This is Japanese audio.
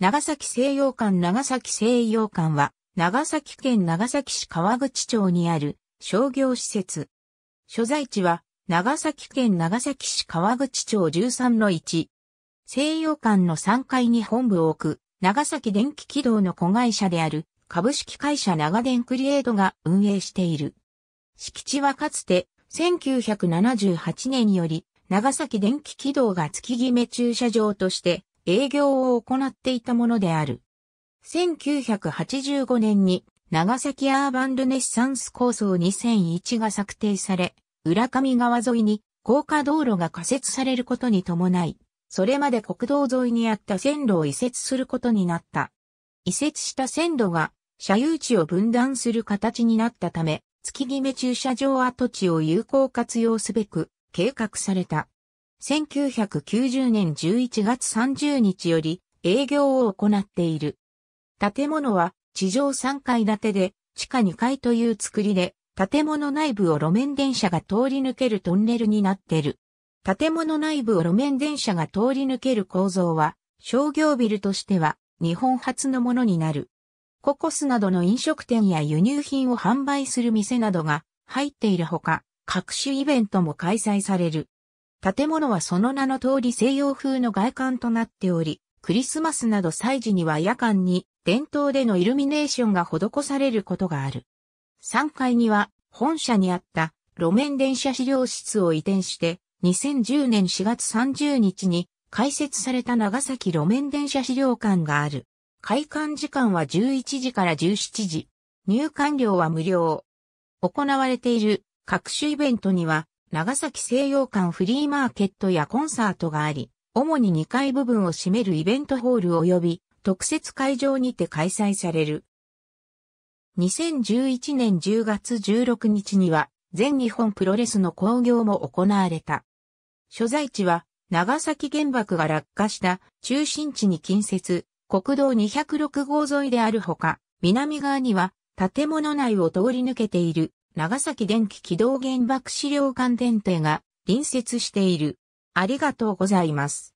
長崎西洋館長崎西洋館は、長崎県長崎市川口町にある商業施設。所在地は、長崎県長崎市川口町13の1。西洋館の3階に本部を置く、長崎電気軌道の子会社である、株式会社長電クリエイトが運営している。敷地はかつて、1978年より、長崎電気軌道が月決め駐車場として営業を行っていたものである。1985年に長崎アーバンルネッサンス構想2001が策定され、浦上川沿いに高架道路が仮設されることに伴い、それまで国道沿いにあった線路を移設することになった。移設した線路が車有地を分断する形になったため、月決め駐車場跡地を有効活用すべく計画された。1990年11月30日より営業を行っている。建物は地上3階建てで地下2階という作りで建物内部を路面電車が通り抜けるトンネルになってる。建物内部を路面電車が通り抜ける構造は商業ビルとしては日本初のものになる。ココスなどの飲食店や輸入品を販売する店などが入っているほか、各種イベントも開催される。建物はその名の通り西洋風の外観となっており、クリスマスなど祭事には夜間に伝統でのイルミネーションが施されることがある。3階には本社にあった路面電車資料室を移転して2010年4月30日に開設された長崎路面電車資料館がある。開館時間は11時から17時。入館料は無料。行われている各種イベントには長崎西洋館フリーマーケットやコンサートがあり、主に2階部分を占めるイベントホール及び特設会場にて開催される。2011年10月16日には全日本プロレスの興行も行われた。所在地は長崎原爆が落下した中心地に近接、国道206号沿いであるほか、南側には建物内を通り抜けている長崎電気軌道原爆資料館電停が隣接している。ありがとうございます。